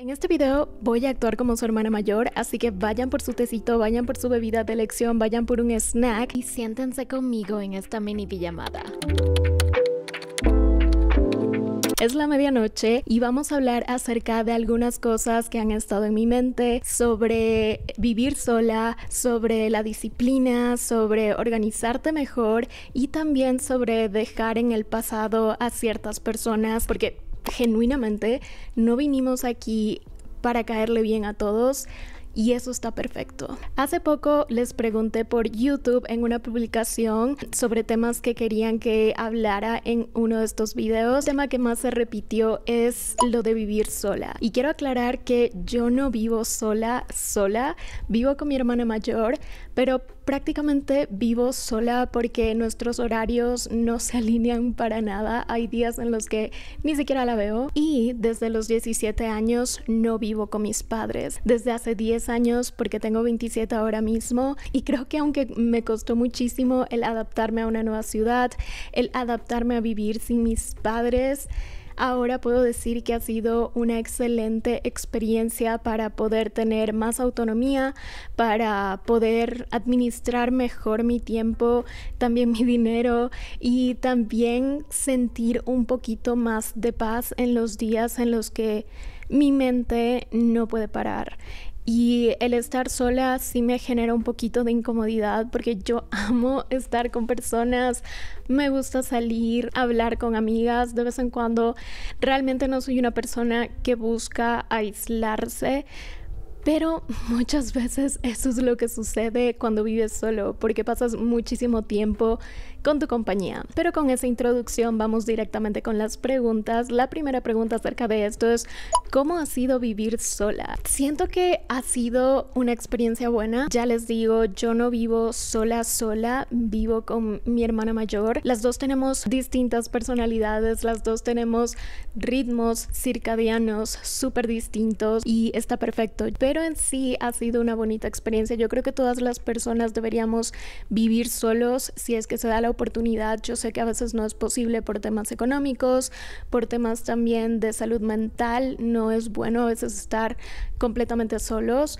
En este video voy a actuar como su hermana mayor, así que vayan por su tecito, vayan por su bebida de elección, vayan por un snack y siéntense conmigo en esta mini pijamada. Es la medianoche y vamos a hablar acerca de algunas cosas que han estado en mi mente sobre vivir sola, sobre la disciplina, sobre organizarte mejor y también sobre dejar en el pasado a ciertas personas, porque genuinamente no vinimos aquí para caerle bien a todos y eso está perfecto. Hace poco les pregunté por YouTube en una publicación sobre temas que querían que hablara en uno de estos videos. El tema que más se repitió es lo de vivir sola. Y quiero aclarar que yo no vivo sola, sola. Vivo con mi hermana mayor, pero prácticamente vivo sola porque nuestros horarios no se alinean para nada. Hay días en los que ni siquiera la veo y desde los 17 años no vivo con mis padres. Desde hace 10 años porque tengo 27 ahora mismo y creo que aunque me costó muchísimo el adaptarme a una nueva ciudad, el adaptarme a vivir sin mis padres, Ahora puedo decir que ha sido una excelente experiencia para poder tener más autonomía, para poder administrar mejor mi tiempo, también mi dinero y también sentir un poquito más de paz en los días en los que mi mente no puede parar. Y el estar sola sí me genera un poquito de incomodidad porque yo amo estar con personas, me gusta salir, hablar con amigas de vez en cuando. Realmente no soy una persona que busca aislarse, pero muchas veces eso es lo que sucede cuando vives solo porque pasas muchísimo tiempo con tu compañía. Pero con esa introducción vamos directamente con las preguntas. La primera pregunta acerca de esto es, ¿cómo ha sido vivir sola? Siento que ha sido una experiencia buena. Ya les digo, yo no vivo sola, sola, vivo con mi hermana mayor. Las dos tenemos distintas personalidades, las dos tenemos ritmos circadianos súper distintos y está perfecto. Pero en sí ha sido una bonita experiencia. Yo creo que todas las personas deberíamos vivir solos si es que se da la oportunidad. Yo sé que a veces no es posible por temas económicos, por temas también de salud mental. No es bueno a veces estar completamente solos.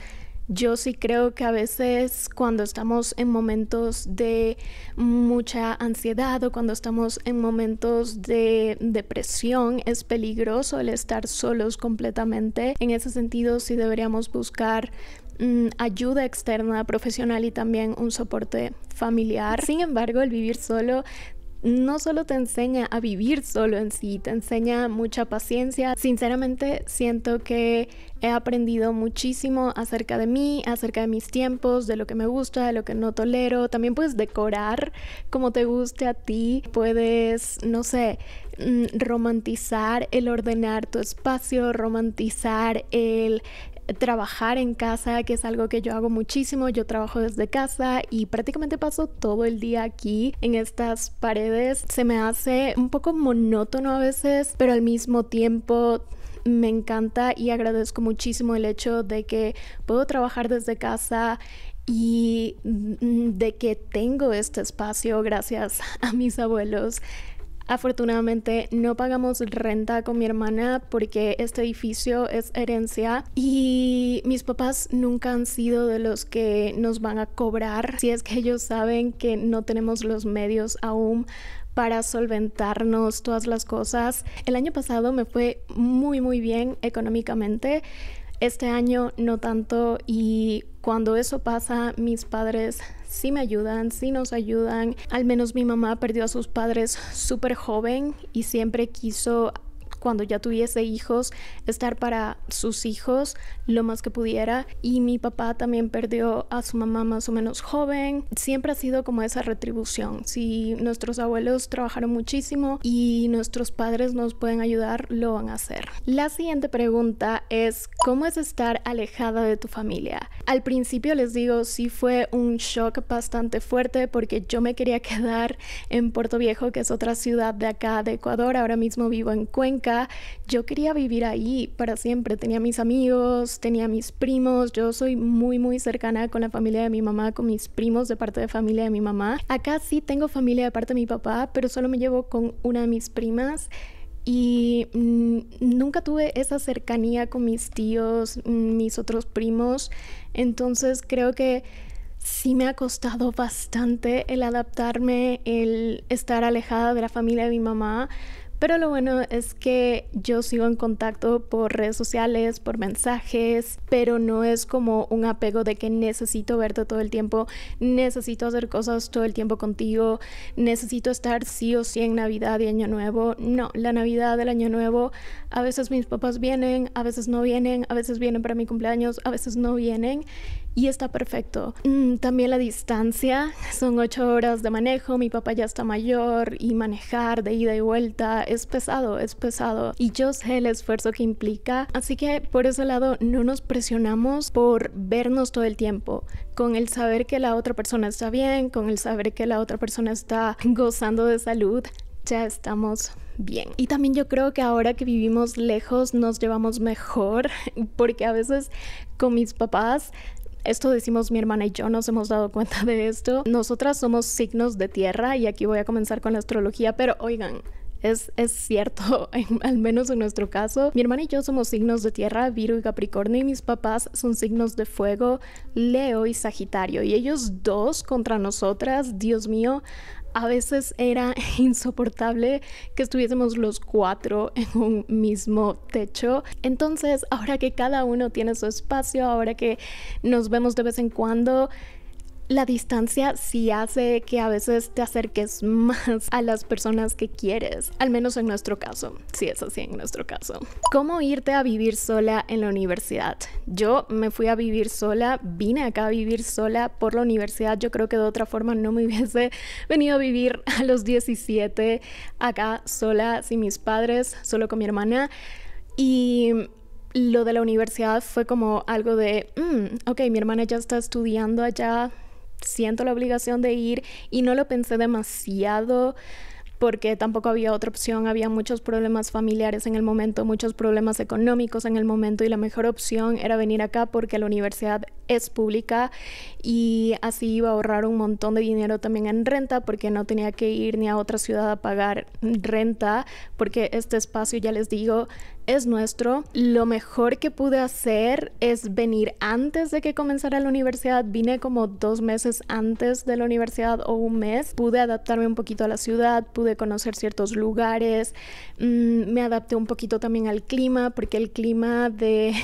Yo sí creo que a veces cuando estamos en momentos de mucha ansiedad o cuando estamos en momentos de depresión es peligroso el estar solos completamente. En ese sentido sí deberíamos buscar Mm, ayuda externa, profesional y también un soporte familiar. Sin embargo, el vivir solo no solo te enseña a vivir solo en sí, te enseña mucha paciencia. Sinceramente siento que he aprendido muchísimo acerca de mí, acerca de mis tiempos, de lo que me gusta, de lo que no tolero. También puedes decorar como te guste a ti, puedes, no sé, mm, romantizar el ordenar tu espacio, romantizar el trabajar en casa, que es algo que yo hago muchísimo. Yo trabajo desde casa y prácticamente paso todo el día aquí en estas paredes. Se me hace un poco monótono a veces, pero al mismo tiempo me encanta y agradezco muchísimo el hecho de que puedo trabajar desde casa y mm, de que tengo este espacio gracias a mis abuelos Afortunadamente no pagamos renta con mi hermana porque este edificio es herencia y mis papás nunca han sido de los que nos van a cobrar si es que ellos saben que no tenemos los medios aún para solventarnos todas las cosas. El año pasado me fue muy muy bien económicamente. Este año no tanto y cuando eso pasa, mis padres sí me ayudan, sí nos ayudan. Al menos mi mamá perdió a sus padres súper joven y siempre quiso cuando ya tuviese hijos, estar para sus hijos lo más que pudiera. Y mi papá también perdió a su mamá más o menos joven. Siempre ha sido como esa retribución. Si nuestros abuelos trabajaron muchísimo y nuestros padres nos pueden ayudar, lo van a hacer. La siguiente pregunta es, ¿cómo es estar alejada de tu familia? Al principio les digo, sí fue un shock bastante fuerte porque yo me quería quedar en Puerto Viejo, que es otra ciudad de acá de Ecuador. Ahora mismo vivo en Cuenca yo quería vivir ahí para siempre. Tenía mis amigos, tenía mis primos. Yo soy muy, muy cercana con la familia de mi mamá, con mis primos de parte de familia de mi mamá. Acá sí tengo familia de parte de mi papá, pero solo me llevo con una de mis primas. Y mm, nunca tuve esa cercanía con mis tíos, mm, mis otros primos. Entonces creo que sí me ha costado bastante el adaptarme, el estar alejada de la familia de mi mamá, pero lo bueno es que yo sigo en contacto por redes sociales, por mensajes, pero no es como un apego de que necesito verte todo el tiempo, necesito hacer cosas todo el tiempo contigo, necesito estar sí o sí en Navidad y Año Nuevo. No, la Navidad, el Año Nuevo, a veces mis papás vienen, a veces no vienen, a veces vienen para mi cumpleaños, a veces no vienen y está perfecto. Mm, también la distancia, son ocho horas de manejo, mi papá ya está mayor y manejar de ida y vuelta es pesado, es pesado y yo sé el esfuerzo que implica, así que por ese lado no nos presionamos por vernos todo el tiempo, con el saber que la otra persona está bien, con el saber que la otra persona está gozando de salud, ya estamos bien. Y también yo creo que ahora que vivimos lejos nos llevamos mejor, porque a veces con mis papás esto decimos mi hermana y yo, nos hemos dado cuenta de esto. Nosotras somos signos de tierra y aquí voy a comenzar con la astrología, pero oigan, es, es, cierto, al menos en nuestro caso. Mi hermana y yo somos signos de tierra, Virgo y Capricornio, y mis papás son signos de fuego, Leo y Sagitario. Y ellos dos contra nosotras, Dios mío, a veces era insoportable que estuviésemos los cuatro en un mismo techo. Entonces, ahora que cada uno tiene su espacio, ahora que nos vemos de vez en cuando, la distancia sí hace que a veces te acerques más a las personas que quieres, al menos en nuestro caso, si es así en nuestro caso. ¿Cómo irte a vivir sola en la universidad? Yo me fui a vivir sola, vine acá a vivir sola por la universidad, yo creo que de otra forma no me hubiese venido a vivir a los 17 acá sola, sin mis padres, solo con mi hermana. Y lo de la universidad fue como algo de, mm, ok, mi hermana ya está estudiando allá, siento la obligación de ir y no lo pensé demasiado porque tampoco había otra opción, había muchos problemas familiares en el momento, muchos problemas económicos en el momento y la mejor opción era venir acá porque la universidad es pública y así iba a ahorrar un montón de dinero también en renta porque no tenía que ir ni a otra ciudad a pagar renta porque este espacio, ya les digo, es nuestro. Lo mejor que pude hacer es venir antes de que comenzara la universidad. Vine como dos meses antes de la universidad o un mes. Pude adaptarme un poquito a la ciudad, pude conocer ciertos lugares. Mm, me adapté un poquito también al clima, porque el clima de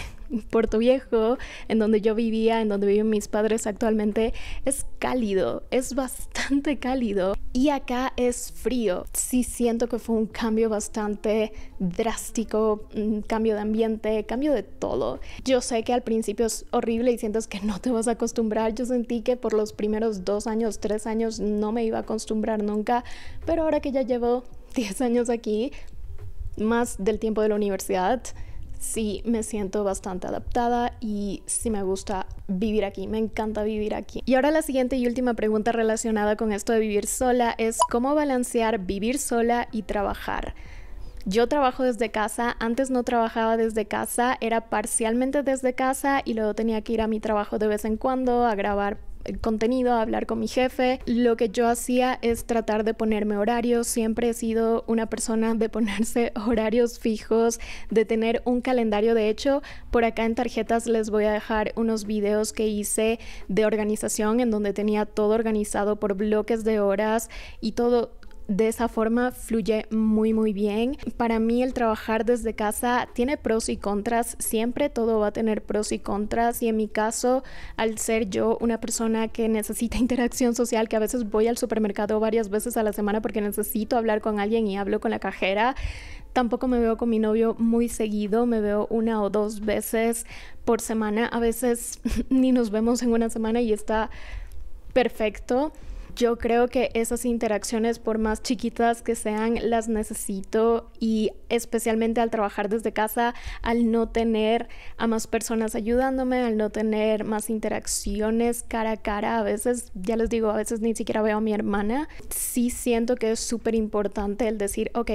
Puerto Viejo, en donde yo vivía, en donde viven mis padres actualmente, es cálido, es bastante cálido y acá es frío. Sí siento que fue un cambio bastante drástico, cambio de ambiente, cambio de todo. Yo sé que al principio es horrible y sientes que no te vas a acostumbrar. Yo sentí que por los primeros dos años, tres años no me iba a acostumbrar nunca, pero ahora que ya llevo 10 años aquí, más del tiempo de la universidad, sí me siento bastante adaptada y sí me gusta vivir aquí, me encanta vivir aquí. Y ahora la siguiente y última pregunta relacionada con esto de vivir sola es cómo balancear vivir sola y trabajar. Yo trabajo desde casa, antes no trabajaba desde casa, era parcialmente desde casa y luego tenía que ir a mi trabajo de vez en cuando a grabar contenido, a hablar con mi jefe. Lo que yo hacía es tratar de ponerme horarios. Siempre he sido una persona de ponerse horarios fijos, de tener un calendario. De hecho, por acá en tarjetas les voy a dejar unos videos que hice de organización en donde tenía todo organizado por bloques de horas y todo de esa forma fluye muy muy bien. Para mí el trabajar desde casa tiene pros y contras, siempre todo va a tener pros y contras y en mi caso, al ser yo una persona que necesita interacción social, que a veces voy al supermercado varias veces a la semana porque necesito hablar con alguien y hablo con la cajera, Tampoco me veo con mi novio muy seguido, me veo una o dos veces por semana, a veces ni nos vemos en una semana y está perfecto. Yo creo que esas interacciones, por más chiquitas que sean, las necesito y especialmente al trabajar desde casa, al no tener a más personas ayudándome, al no tener más interacciones cara a cara, a veces, ya les digo, a veces ni siquiera veo a mi hermana, sí siento que es súper importante el decir, ok,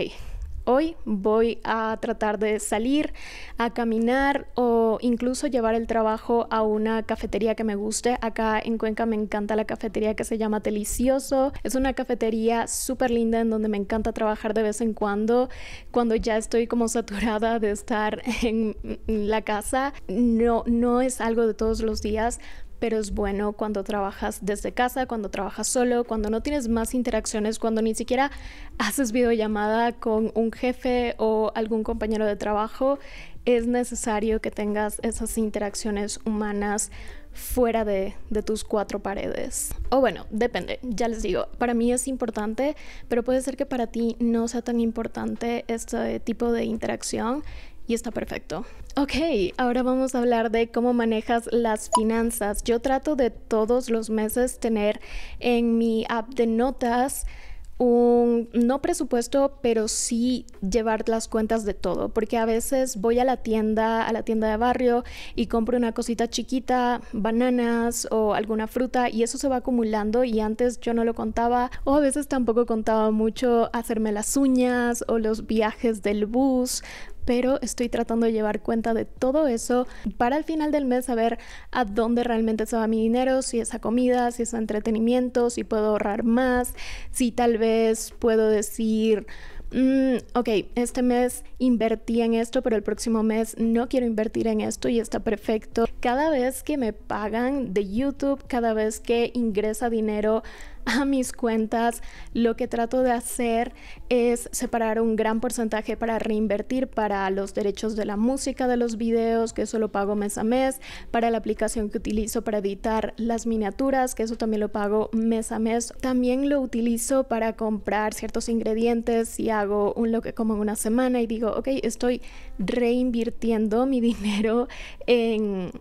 Hoy voy a tratar de salir a caminar o incluso llevar el trabajo a una cafetería que me guste. Acá en Cuenca me encanta la cafetería que se llama Delicioso. Es una cafetería súper linda en donde me encanta trabajar de vez en cuando. Cuando ya estoy como saturada de estar en la casa, no, no es algo de todos los días, pero es bueno cuando trabajas desde casa, cuando trabajas solo, cuando no tienes más interacciones, cuando ni siquiera haces videollamada con un jefe o algún compañero de trabajo. Es necesario que tengas esas interacciones humanas fuera de, de, tus cuatro paredes. O bueno, depende, ya les digo, para mí es importante, pero puede ser que para ti no sea tan importante este tipo de interacción y está perfecto. Ok, ahora vamos a hablar de cómo manejas las finanzas. Yo trato de todos los meses tener en mi app de notas un, no presupuesto, pero sí llevar las cuentas de todo, porque a veces voy a la tienda, a la tienda de barrio y compro una cosita chiquita, bananas o alguna fruta y eso se va acumulando y antes yo no lo contaba o a veces tampoco contaba mucho hacerme las uñas o los viajes del bus pero estoy tratando de llevar cuenta de todo eso para el final del mes saber a dónde realmente se va mi dinero, si es a comida, si es a entretenimiento, si puedo ahorrar más, si tal vez puedo decir, mm, ok, este mes invertí en esto, pero el próximo mes no quiero invertir en esto y está perfecto. Cada vez que me pagan de YouTube, cada vez que ingresa dinero a mis cuentas, lo que trato de hacer es separar un gran porcentaje para reinvertir para los derechos de la música, de los videos, que eso lo pago mes a mes, para la aplicación que utilizo para editar las miniaturas, que eso también lo pago mes a mes. También lo utilizo para comprar ciertos ingredientes y hago un lo que como en una semana y digo, ok, estoy reinvirtiendo mi dinero en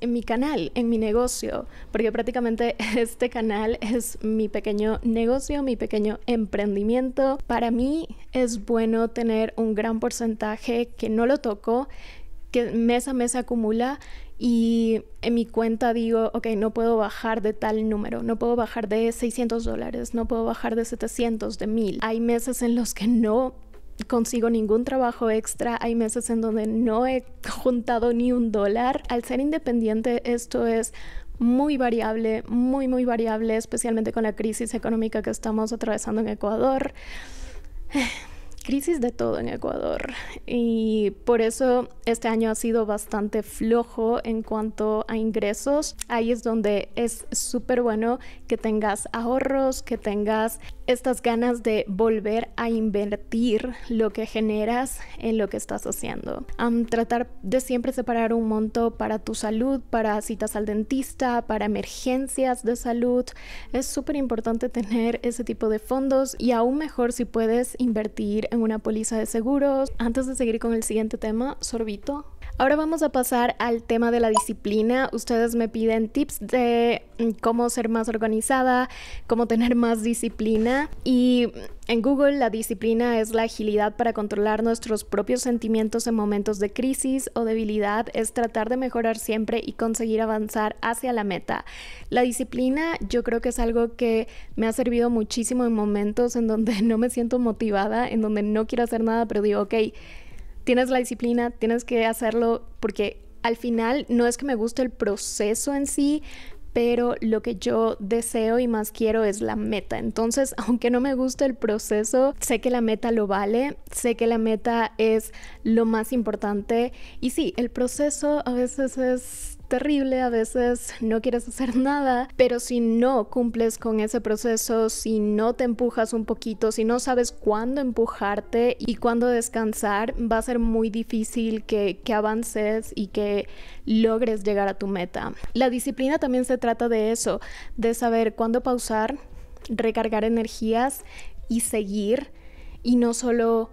en mi canal, en mi negocio, porque prácticamente este canal es mi pequeño negocio, mi pequeño emprendimiento. Para mí es bueno tener un gran porcentaje que no lo toco, que mes a mes se acumula y en mi cuenta digo, ok, no puedo bajar de tal número, no puedo bajar de 600 dólares, no puedo bajar de 700, de 1000. Hay meses en los que no consigo ningún trabajo extra, hay meses en donde no he juntado ni un dólar. Al ser independiente esto es muy variable, muy, muy variable, especialmente con la crisis económica que estamos atravesando en Ecuador crisis de todo en Ecuador y por eso este año ha sido bastante flojo en cuanto a ingresos. Ahí es donde es súper bueno que tengas ahorros, que tengas estas ganas de volver a invertir lo que generas en lo que estás haciendo. tratar de siempre separar un monto para tu salud, para citas al dentista, para emergencias de salud. Es súper importante tener ese tipo de fondos y aún mejor si puedes invertir en una póliza de seguros. Antes de seguir con el siguiente tema, sorbito, Ahora vamos a pasar al tema de la disciplina. Ustedes me piden tips de mm, cómo ser más organizada, cómo tener más disciplina. Y en Google la disciplina es la agilidad para controlar nuestros propios sentimientos en momentos de crisis o debilidad. Es tratar de mejorar siempre y conseguir avanzar hacia la meta. La disciplina yo creo que es algo que me ha servido muchísimo en momentos en donde no me siento motivada, en donde no quiero hacer nada, pero digo, ok tienes la disciplina, tienes que hacerlo porque al final no es que me guste el proceso en sí, pero lo que yo deseo y más quiero es la meta. Entonces, aunque no me guste el proceso, sé que la meta lo vale, sé que la meta es lo más importante. Y sí, el proceso a veces es terrible, a veces no quieres hacer nada, pero si no cumples con ese proceso, si no te empujas un poquito, si no sabes cuándo empujarte y cuándo descansar, va a ser muy difícil que, que avances y que logres llegar a tu meta. La disciplina también se trata de eso, de saber cuándo pausar, recargar energías y seguir y no solo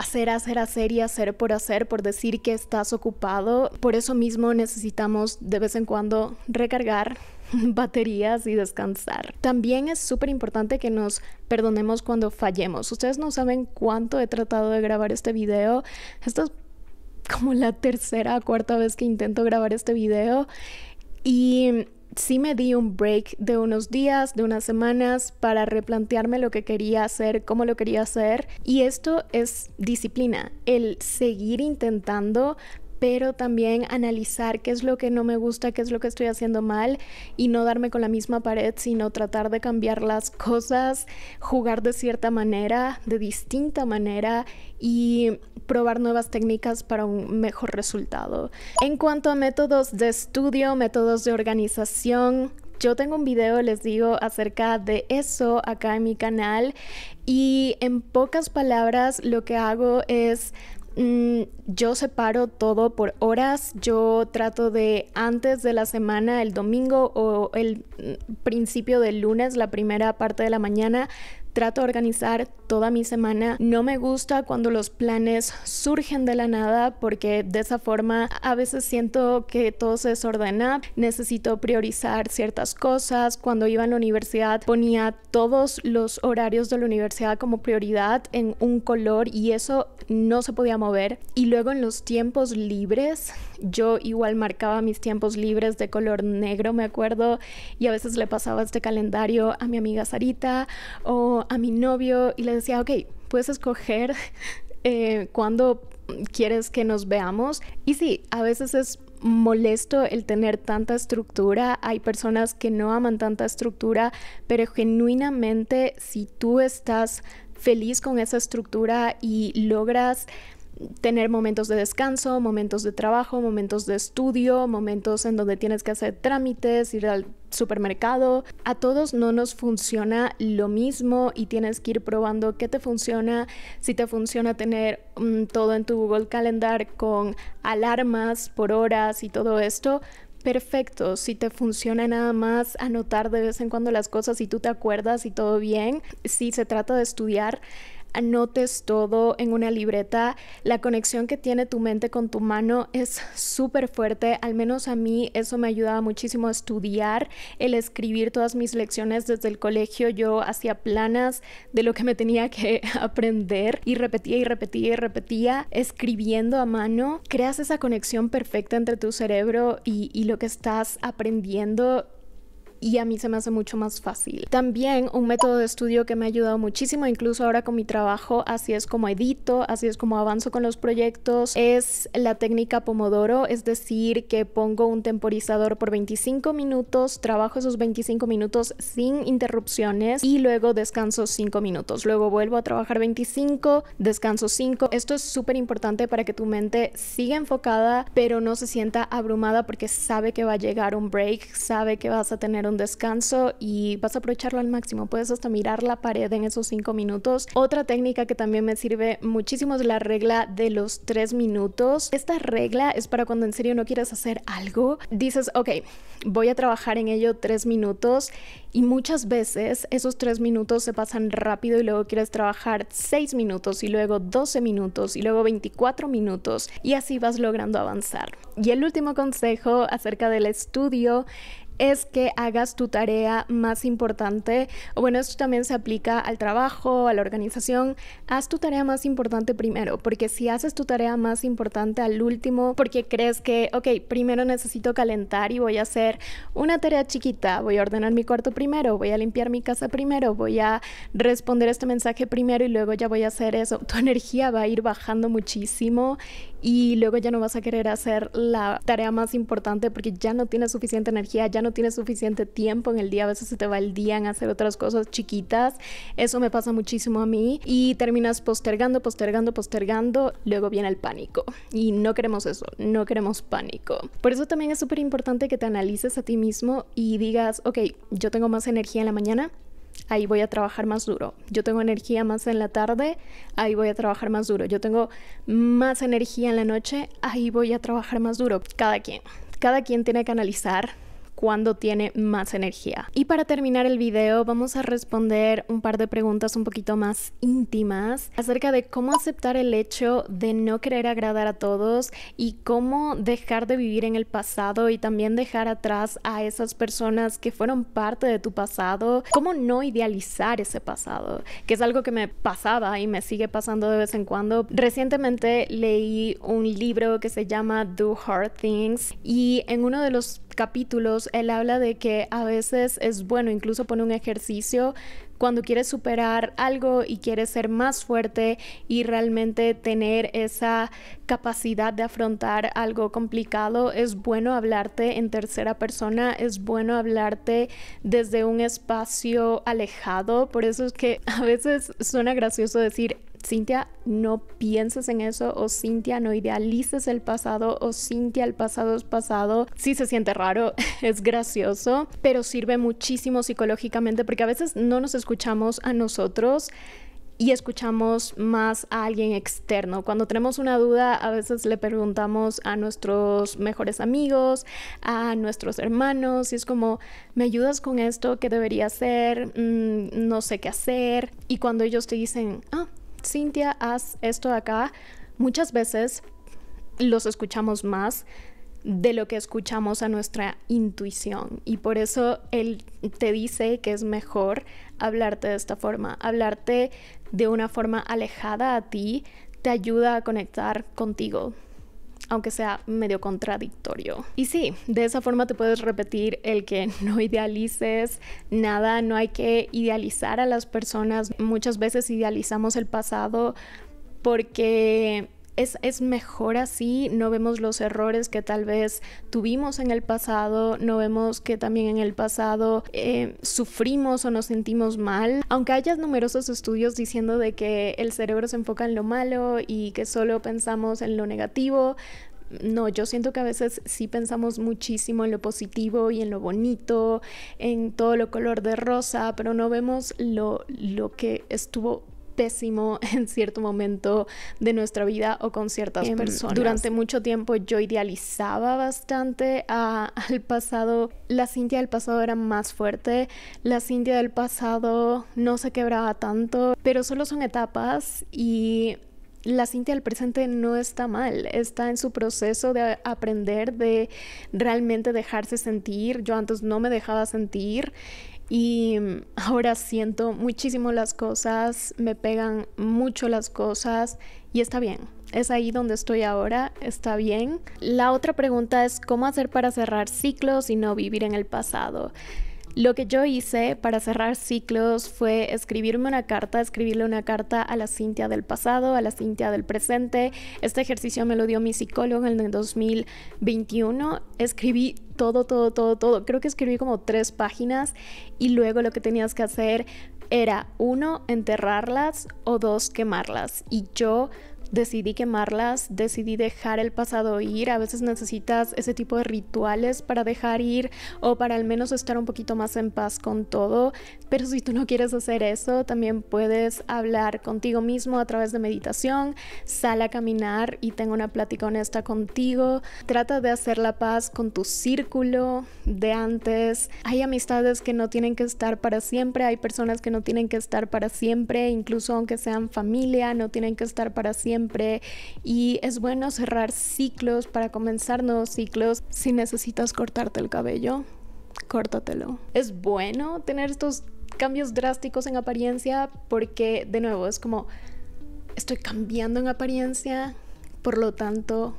hacer, hacer, hacer y hacer por hacer, por decir que estás ocupado. Por eso mismo necesitamos de vez en cuando recargar baterías y descansar. También es súper importante que nos perdonemos cuando fallemos. Ustedes no saben cuánto he tratado de grabar este video. Esta es como la tercera o cuarta vez que intento grabar este video. Y sí me di un break de unos días, de unas semanas, para replantearme lo que quería hacer, cómo lo quería hacer. Y esto es disciplina, el seguir intentando pero también analizar qué es lo que no me gusta, qué es lo que estoy haciendo mal y no darme con la misma pared, sino tratar de cambiar las cosas, jugar de cierta manera, de distinta manera y probar nuevas técnicas para un mejor resultado. En cuanto a métodos de estudio, métodos de organización, yo tengo un video, les digo, acerca de eso acá en mi canal y en pocas palabras lo que hago es Mm, yo separo todo por horas, yo trato de antes de la semana, el domingo o el mm, principio del lunes, la primera parte de la mañana, Trato de organizar toda mi semana. No me gusta cuando los planes surgen de la nada porque de esa forma a veces siento que todo se desordena. Necesito priorizar ciertas cosas. Cuando iba a la universidad ponía todos los horarios de la universidad como prioridad en un color y eso no se podía mover. Y luego en los tiempos libres yo igual marcaba mis tiempos libres de color negro, me acuerdo, y a veces le pasaba este calendario a mi amiga Sarita o a mi novio y le decía, ok, puedes escoger cuando eh, cuándo quieres que nos veamos. Y sí, a veces es molesto el tener tanta estructura. Hay personas que no aman tanta estructura, pero genuinamente si tú estás feliz con esa estructura y logras tener momentos de descanso, momentos de trabajo, momentos de estudio, momentos en donde tienes que hacer trámites, ir al supermercado. A todos no nos funciona lo mismo y tienes que ir probando qué te funciona, si te funciona tener mm, todo en tu Google Calendar con alarmas por horas y todo esto. Perfecto, si te funciona nada más anotar de vez en cuando las cosas y tú te acuerdas y todo bien, si se trata de estudiar, anotes todo en una libreta. La conexión que tiene tu mente con tu mano es súper fuerte. Al menos a mí eso me ayudaba muchísimo a estudiar, el escribir todas mis lecciones desde el colegio. Yo hacía planas de lo que me tenía que aprender y repetía y repetía y repetía escribiendo a mano. Creas esa conexión perfecta entre tu cerebro y, y lo que estás aprendiendo y a mí se me hace mucho más fácil. También un método de estudio que me ha ayudado muchísimo, incluso ahora con mi trabajo, así es como edito, así es como avanzo con los proyectos, es la técnica Pomodoro, es decir, que pongo un temporizador por 25 minutos, trabajo esos 25 minutos sin interrupciones y luego descanso 5 minutos. Luego vuelvo a trabajar 25, descanso 5. Esto es súper importante para que tu mente siga enfocada, pero no se sienta abrumada porque sabe que va a llegar un break, sabe que vas a tener un descanso y vas a aprovecharlo al máximo. Puedes hasta mirar la pared en esos cinco minutos. Otra técnica que también me sirve muchísimo es la regla de los tres minutos. Esta regla es para cuando en serio no quieres hacer algo. Dices, ok, voy a trabajar en ello tres minutos y muchas veces esos tres minutos se pasan rápido y luego quieres trabajar seis minutos y luego 12 minutos y luego 24 minutos y así vas logrando avanzar. Y el último consejo acerca del estudio es que hagas tu tarea más importante, o bueno, esto también se aplica al trabajo, a la organización, haz tu tarea más importante primero, porque si haces tu tarea más importante al último, porque crees que, ok, primero necesito calentar y voy a hacer una tarea chiquita, voy a ordenar mi cuarto primero, voy a limpiar mi casa primero, voy a responder este mensaje primero y luego ya voy a hacer eso, tu energía va a ir bajando muchísimo y luego ya no vas a querer hacer la tarea más importante porque ya no tienes suficiente energía, ya no tienes suficiente tiempo en el día, a veces se te va el día en hacer otras cosas chiquitas, eso me pasa muchísimo a mí y terminas postergando, postergando, postergando, luego viene el pánico y no queremos eso, no queremos pánico. Por eso también es súper importante que te analices a ti mismo y digas, ok, yo tengo más energía en la mañana, ahí voy a trabajar más duro. Yo tengo energía más en la tarde, ahí voy a trabajar más duro. Yo tengo más energía en la noche, ahí voy a trabajar más duro. Cada quien, cada quien tiene que analizar cuando tiene más energía. Y para terminar el video vamos a responder un par de preguntas un poquito más íntimas acerca de cómo aceptar el hecho de no querer agradar a todos y cómo dejar de vivir en el pasado y también dejar atrás a esas personas que fueron parte de tu pasado, cómo no idealizar ese pasado, que es algo que me pasaba y me sigue pasando de vez en cuando. Recientemente leí un libro que se llama Do Hard Things y en uno de los capítulos, él habla de que a veces es bueno, incluso pone un ejercicio cuando quieres superar algo y quieres ser más fuerte y realmente tener esa capacidad de afrontar algo complicado, es bueno hablarte en tercera persona, es bueno hablarte desde un espacio alejado, por eso es que a veces suena gracioso decir Cintia, no pienses en eso o Cintia, no idealices el pasado o Cintia, el pasado es pasado. Sí se siente raro, es gracioso, pero sirve muchísimo psicológicamente porque a veces no nos escuchamos a nosotros y escuchamos más a alguien externo. Cuando tenemos una duda, a veces le preguntamos a nuestros mejores amigos, a nuestros hermanos, y es como, ¿me ayudas con esto? ¿Qué debería hacer? Mm, no sé qué hacer. Y cuando ellos te dicen, ah, Cintia, haz esto acá, muchas veces los escuchamos más de lo que escuchamos a nuestra intuición y por eso él te dice que es mejor hablarte de esta forma, hablarte de una forma alejada a ti te ayuda a conectar contigo, aunque sea medio contradictorio. Y sí, de esa forma te puedes repetir el que no idealices nada, no hay que idealizar a las personas. Muchas veces idealizamos el pasado porque es, mejor así, no vemos los errores que tal vez tuvimos en el pasado, no vemos que también en el pasado eh, sufrimos o nos sentimos mal, aunque haya numerosos estudios diciendo de que el cerebro se enfoca en lo malo y que solo pensamos en lo negativo, no, yo siento que a veces sí pensamos muchísimo en lo positivo y en lo bonito, en todo lo color de rosa, pero no vemos lo, lo que estuvo pésimo en cierto momento de nuestra vida o con ciertas em, personas. Durante mucho tiempo yo idealizaba bastante al pasado. La Cintia del pasado era más fuerte, la Cintia del pasado no se quebraba tanto, pero solo son etapas y la Cintia del presente no está mal, está en su proceso de aprender, de realmente dejarse sentir. Yo antes no me dejaba sentir y mm, ahora siento muchísimo las cosas, me pegan mucho las cosas y está bien. Es ahí donde estoy ahora, está bien. La otra pregunta es cómo hacer para cerrar ciclos y no vivir en el pasado. Lo que yo hice para cerrar ciclos fue escribirme una carta, escribirle una carta a la Cintia del pasado, a la Cintia del presente. Este ejercicio me lo dio mi psicólogo en el 2021. Escribí todo, todo, todo, todo. Creo que escribí como tres páginas y luego lo que tenías que hacer era, uno, enterrarlas o dos, quemarlas. Y yo decidí quemarlas, decidí dejar el pasado ir. A veces necesitas ese tipo de rituales para dejar ir o para al menos estar un poquito más en paz con todo. Pero si tú no quieres hacer eso, también puedes hablar contigo mismo a través de meditación, sal a caminar y tenga una plática honesta contigo, trata de hacer la paz con tu círculo de antes. Hay amistades que no tienen que estar para siempre, hay personas que no tienen que estar para siempre, incluso aunque sean familia, no tienen que estar para siempre y es bueno cerrar ciclos para comenzar nuevos ciclos si necesitas cortarte el cabello. Córtatelo. Es bueno tener estos cambios drásticos en apariencia porque de nuevo es como estoy cambiando en apariencia, por lo tanto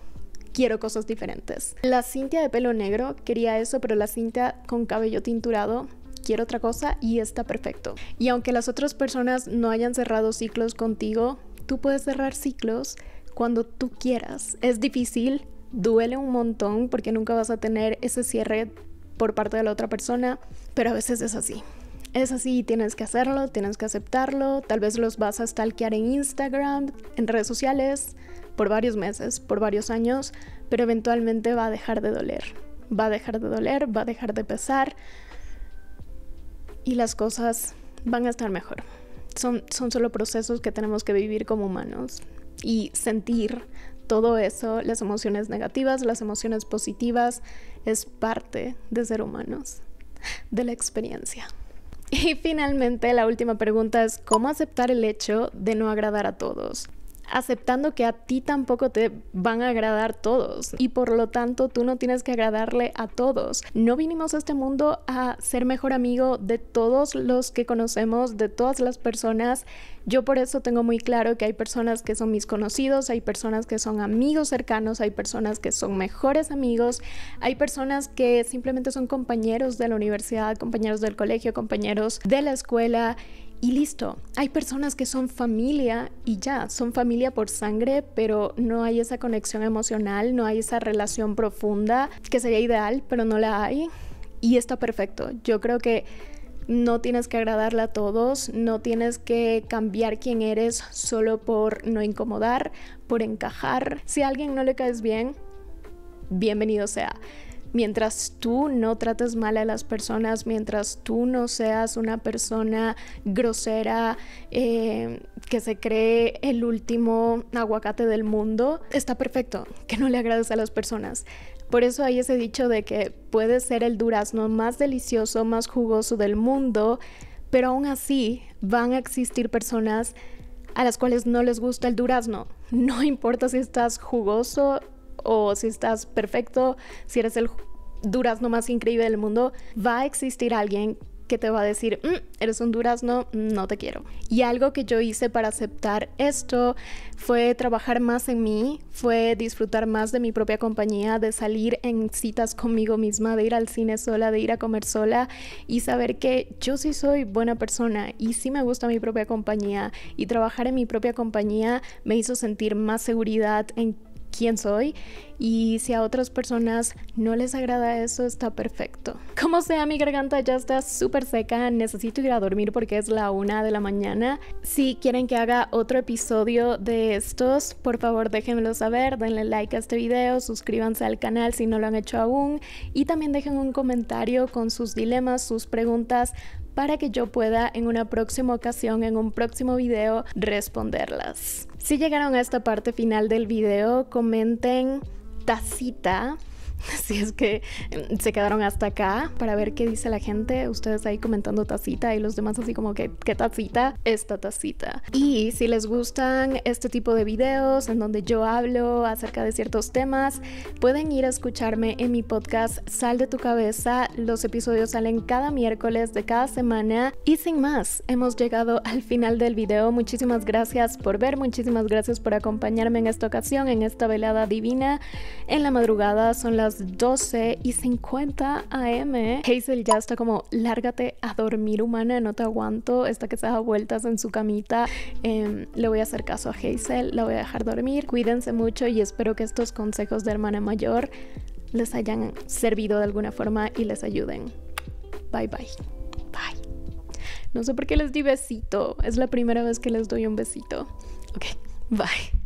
quiero cosas diferentes. La Cintia de pelo negro quería eso, pero la Cintia con cabello tinturado quiero otra cosa y está perfecto. Y aunque las otras personas no hayan cerrado ciclos contigo, tú puedes cerrar ciclos cuando tú quieras. Es difícil, duele un montón porque nunca vas a tener ese cierre por parte de la otra persona, pero a veces es así es así, tienes que hacerlo, tienes que aceptarlo, tal vez los vas a stalkear en Instagram, en redes sociales, por varios meses, por varios años, pero eventualmente va a dejar de doler, va a dejar de doler, va a dejar de pesar y las cosas van a estar mejor. Son, son solo procesos que tenemos que vivir como humanos y sentir todo eso, las emociones negativas, las emociones positivas, es parte de ser humanos, de la experiencia. Y finalmente, la última pregunta es, ¿cómo aceptar el hecho de no agradar a todos? aceptando que a ti tampoco te van a agradar todos y por lo tanto tú no tienes que agradarle a todos. No vinimos a este mundo a ser mejor amigo de todos los que conocemos, de todas las personas. Yo por eso tengo muy claro que hay personas que son mis conocidos, hay personas que son amigos cercanos, hay personas que son mejores amigos, hay personas que simplemente son compañeros de la universidad, compañeros del colegio, compañeros de la escuela y listo. Hay personas que son familia y ya, son familia por sangre, pero no hay esa conexión emocional, no hay esa relación profunda, que sería ideal, pero no la hay. Y está perfecto. Yo creo que no tienes que agradarle a todos, no tienes que cambiar quién eres solo por no incomodar, por encajar. Si a alguien no le caes bien, bienvenido sea mientras tú no trates mal a las personas, mientras tú no seas una persona grosera eh, que se cree el último aguacate del mundo, está perfecto que no le agrades a las personas. Por eso hay ese dicho de que puedes ser el durazno más delicioso, más jugoso del mundo, pero aún así van a existir personas a las cuales no les gusta el durazno. No importa si estás jugoso o si estás perfecto, si eres el durazno más increíble del mundo, va a existir alguien que te va a decir, mm, eres un durazno, no te quiero. Y algo que yo hice para aceptar esto fue trabajar más en mí, fue disfrutar más de mi propia compañía, de salir en citas conmigo misma, de ir al cine sola, de ir a comer sola y saber que yo sí soy buena persona y sí me gusta mi propia compañía. Y trabajar en mi propia compañía me hizo sentir más seguridad en quién soy y si a otras personas no les agrada eso está perfecto. Como sea, mi garganta ya está súper seca, necesito ir a dormir porque es la una de la mañana. Si quieren que haga otro episodio de estos, por favor déjenmelo saber, denle like a este video, suscríbanse al canal si no lo han hecho aún y también dejen un comentario con sus dilemas, sus preguntas para que yo pueda en una próxima ocasión, en un próximo video, responderlas. Si llegaron a esta parte final del video, comenten tacita Así es que em, se quedaron hasta acá para ver qué dice la gente. Ustedes ahí comentando tacita y los demás así como que, ¿qué tacita? Esta tacita. Y si les gustan este tipo de videos en donde yo hablo acerca de ciertos temas, pueden ir a escucharme en mi podcast Sal de tu cabeza. Los episodios salen cada miércoles de cada semana. Y sin más, hemos llegado al final del video. Muchísimas gracias por ver, muchísimas gracias por acompañarme en esta ocasión, en esta velada divina. En la madrugada son las 12 y 50 am. Hazel ya está como, lárgate a dormir humana, no te aguanto, está que se da vueltas en su camita. Em, le voy a hacer caso a Hazel, la voy a dejar dormir. Cuídense mucho y espero que estos consejos de hermana mayor les hayan servido de alguna forma y les ayuden. Bye bye. Bye. No sé por qué les di besito. Es la primera vez que les doy un besito. Ok, bye.